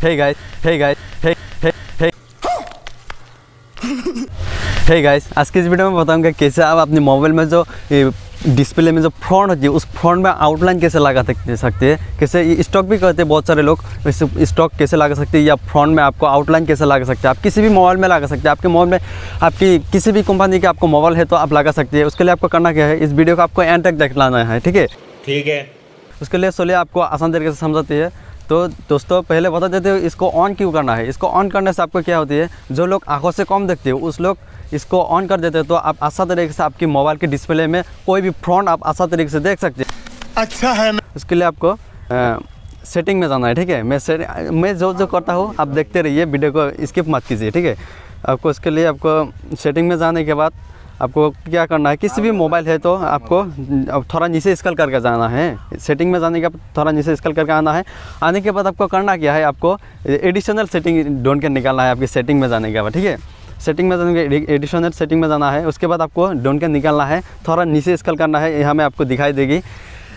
Hey guys, hey guys, hey hey hey आज के इस वीडियो में बताऊंगा कैसे आप अपने मोबाइल में जो डिस्प्ले में जो फ्रंट होती है उस फ्रंट में आउटलाइन कैसे लगा सकते हैं कैसे स्टॉक भी करते हैं बहुत सारे लोग स्टॉक कैसे लगा सकते हैं या फ्रंट में आपको आउटलाइन कैसे लगा सकते हैं आप किसी भी मोबाइल में लगा सकते हैं आपके मोबाइल में आपकी किसी भी कंपनी का आपको मोबाइल है तो आप लगा सकते हैं उसके लिए आपको करना क्या है इस वीडियो को आपको एंड तक देख लाना है ठीक है ठीक है उसके लिए सोलिए आपको आसान तरीके से समझाती है तो दोस्तों पहले बता देते हो इसको ऑन क्यों करना है इसको ऑन करने से आपको क्या होती है जो लोग आंखों से कम देखते हो उस लोग इसको ऑन कर देते हैं तो आप आसा तरीके से आपकी मोबाइल के डिस्प्ले में कोई भी फ्रॉन्ट आप आसा तरीके से देख सकते हैं अच्छा है उसके लिए आपको आ, सेटिंग में जाना है ठीक है मैं से, मैं जो जो करता हूँ आप देखते रहिए वीडियो को स्किप मत कीजिए ठीक है आपको उसके लिए आपको सेटिंग में जाने के बाद आपको क्या करना है किसी भी मोबाइल है तो आपको थोड़ा नीचे स्कल करके जाना है सेटिंग में जाने के बाद थोड़ा नीचे स्कल करके आना है आने के बाद आपको करना क्या है आपको एडिशनल सेटिंग ढूंढ के निकालना है आपकी सेटिंग में जाने के बाद ठीक है सेटिंग में जाने के एडिशनल सेटिंग में जाना है उसके बाद आपको ढूंढ के निकालना है थोड़ा नीचे स्कल करना है यहाँ में आपको दिखाई देगी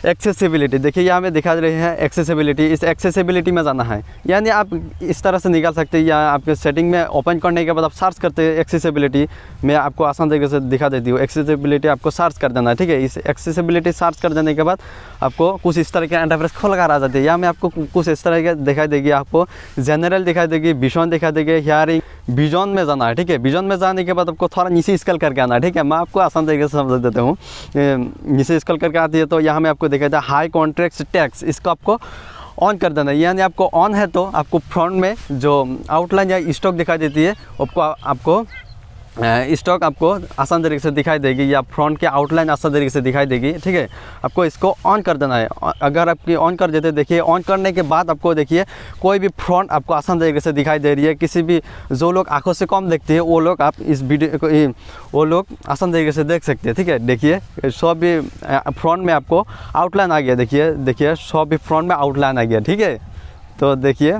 एक्सेसिबिलिटी देखिए यहाँ पे दिखा रहे हैं एक्सेसिबिलिटी इस एक्सेसिबिलिटी में जाना है यानी आप इस तरह से निकाल सकते हैं या आपके सेटिंग में ओपन करने के बाद आप सर्च करते हैं एक्सेसिबिलिटी मैं आपको आसान तरीके से दिखा देती हूँ एक्सेसिबिलिटी आपको सर्च कर देना है ठीक है इस एक्सेसिबिलिटी सर्च कर देने के बाद आपको कुछ इस तरह के एंटरप्राइज खोल कर आ जाती है या मैं आपको कुछ इस तरह के दिखाई देगी आपको जनरल दिखाई देगी विषण दिखाई देगी हियरिंग बिजौन में जाना है ठीक है बिजौन में जाने के बाद आपको थोड़ा नीचे स्कल करके आना है ठीक है मैं आपको आसान तरीके से समझ देता हूँ नीचे स्कल करके आती है तो यहाँ में आपको देखा जाए हाई कॉन्ट्रैक्ट टैक्स इसको आपको ऑन कर देना है यानी आपको ऑन है तो आपको फ्रंट में जो आउटलाइन या स्टॉक दिखाई देती है आपको आपको स्टॉक आपको आसान तरीके से दिखाई देगी या फ्रंट के आउटलाइन आसान तरीके से दिखाई देगी ठीक है आपको इसको ऑन कर देना है अगर आपकी ऑन कर देते देखिए ऑन करने के बाद आपको देखिए कोई भी फ्रंट आपको आसान तरीके से दिखाई दे रही है किसी भी जो लोग आंखों से कम देखते हैं वो लोग आप इस वीडियो को वो लोग आसान तरीके से देख सकते हैं ठीक है देखिए सब भी फ्रंट में आपको आउटलाइन आ गया देखिए देखिए सब भी फ्रंट में आउटलाइन आ गया ठीक है तो देखिए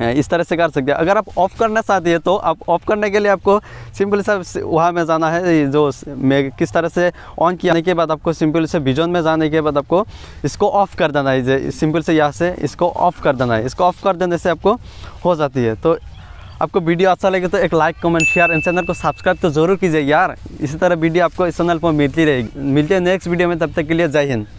इस तरह से कर सकते हैं अगर आप ऑफ़ करना चाहते हैं तो आप ऑफ़ करने के लिए आपको सिंपल सा वहाँ में जाना है जो मैं किस तरह से ऑन किया के बाद आपको सिंपल से विजन में जाने के बाद आपको इसको ऑफ़ कर देना है सिंपल से यहाँ से इसको ऑफ़ कर देना है इसको ऑफ़ कर देने से आपको हो जाती है तो आपको वीडियो अच्छा लगे तो एक like comment share and channel को सब्सक्राइब तो ज़रूर कीजिए यार इसी तरह वीडियो आपको इस चैनल पर मिलती रहेगी मिलती है नेक्स्ट वीडियो में तब तक के लिए जय हिंद